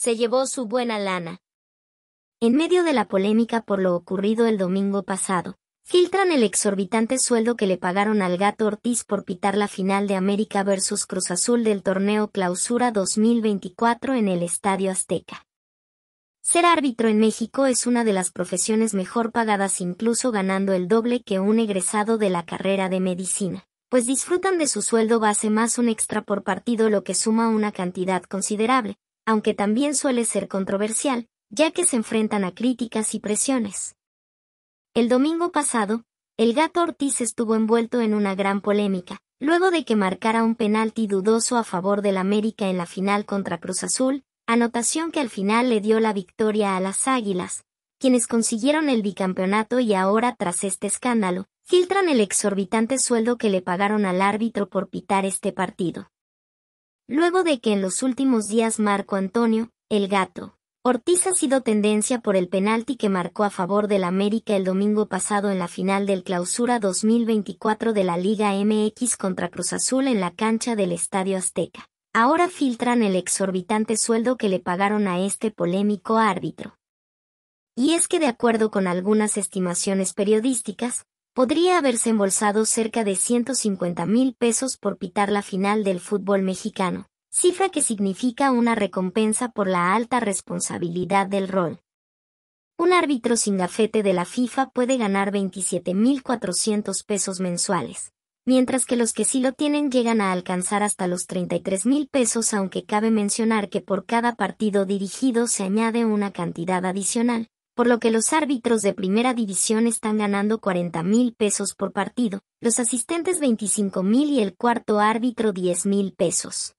se llevó su buena lana. En medio de la polémica por lo ocurrido el domingo pasado, filtran el exorbitante sueldo que le pagaron al gato Ortiz por pitar la final de América versus Cruz Azul del torneo Clausura 2024 en el Estadio Azteca. Ser árbitro en México es una de las profesiones mejor pagadas incluso ganando el doble que un egresado de la carrera de medicina, pues disfrutan de su sueldo base más un extra por partido lo que suma una cantidad considerable, aunque también suele ser controversial, ya que se enfrentan a críticas y presiones. El domingo pasado, el gato Ortiz estuvo envuelto en una gran polémica, luego de que marcara un penalti dudoso a favor del América en la final contra Cruz Azul, anotación que al final le dio la victoria a las Águilas, quienes consiguieron el bicampeonato y ahora tras este escándalo, filtran el exorbitante sueldo que le pagaron al árbitro por pitar este partido luego de que en los últimos días Marco Antonio, el gato, Ortiz ha sido tendencia por el penalti que marcó a favor del América el domingo pasado en la final del Clausura 2024 de la Liga MX contra Cruz Azul en la cancha del Estadio Azteca. Ahora filtran el exorbitante sueldo que le pagaron a este polémico árbitro. Y es que de acuerdo con algunas estimaciones periodísticas, podría haberse embolsado cerca de 150 mil pesos por pitar la final del fútbol mexicano, cifra que significa una recompensa por la alta responsabilidad del rol. Un árbitro sin gafete de la FIFA puede ganar 27.400 pesos mensuales, mientras que los que sí lo tienen llegan a alcanzar hasta los mil pesos, aunque cabe mencionar que por cada partido dirigido se añade una cantidad adicional por lo que los árbitros de primera división están ganando 40 mil pesos por partido, los asistentes 25 mil y el cuarto árbitro 10 mil pesos.